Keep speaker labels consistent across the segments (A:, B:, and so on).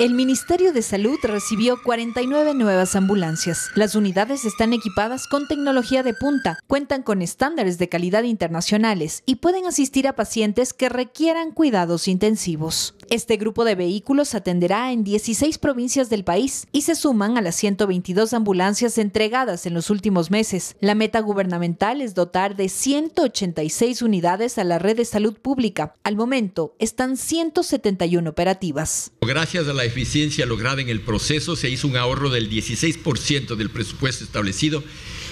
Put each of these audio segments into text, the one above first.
A: El Ministerio de Salud recibió 49 nuevas ambulancias. Las unidades están equipadas con tecnología de punta, cuentan con estándares de calidad internacionales y pueden asistir a pacientes que requieran cuidados intensivos. Este grupo de vehículos atenderá en 16 provincias del país y se suman a las 122 ambulancias entregadas en los últimos meses. La meta gubernamental es dotar de 186 unidades a la red de salud pública. Al momento están 171 operativas.
B: Gracias a la eficiencia lograda en el proceso se hizo un ahorro del 16% del presupuesto establecido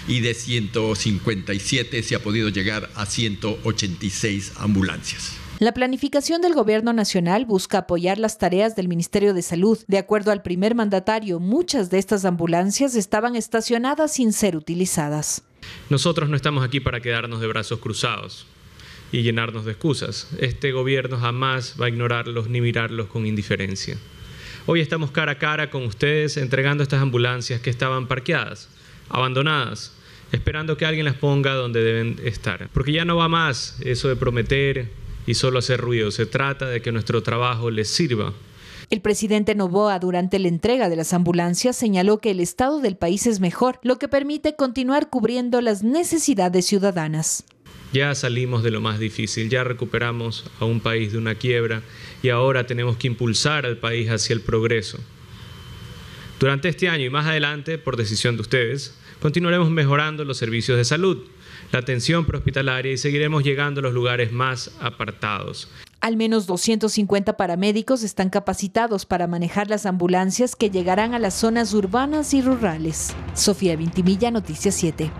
B: y de 157 se ha podido llegar a 186 ambulancias.
A: La planificación del Gobierno Nacional busca apoyar las tareas del Ministerio de Salud. De acuerdo al primer mandatario, muchas de estas ambulancias estaban estacionadas sin ser utilizadas.
C: Nosotros no estamos aquí para quedarnos de brazos cruzados y llenarnos de excusas. Este gobierno jamás va a ignorarlos ni mirarlos con indiferencia. Hoy estamos cara a cara con ustedes entregando estas ambulancias que estaban parqueadas, abandonadas, esperando que alguien las ponga donde deben estar. Porque ya no va más eso de prometer, y solo hacer ruido. Se trata de que nuestro trabajo les sirva.
A: El presidente Novoa durante la entrega de las ambulancias señaló que el estado del país es mejor, lo que permite continuar cubriendo las necesidades ciudadanas.
C: Ya salimos de lo más difícil, ya recuperamos a un país de una quiebra y ahora tenemos que impulsar al país hacia el progreso. Durante este año y más adelante, por decisión de ustedes, continuaremos mejorando los servicios de salud, la atención prehospitalaria y seguiremos llegando a los lugares más apartados.
A: Al menos 250 paramédicos están capacitados para manejar las ambulancias que llegarán a las zonas urbanas y rurales. Sofía Vintimilla, Noticias 7.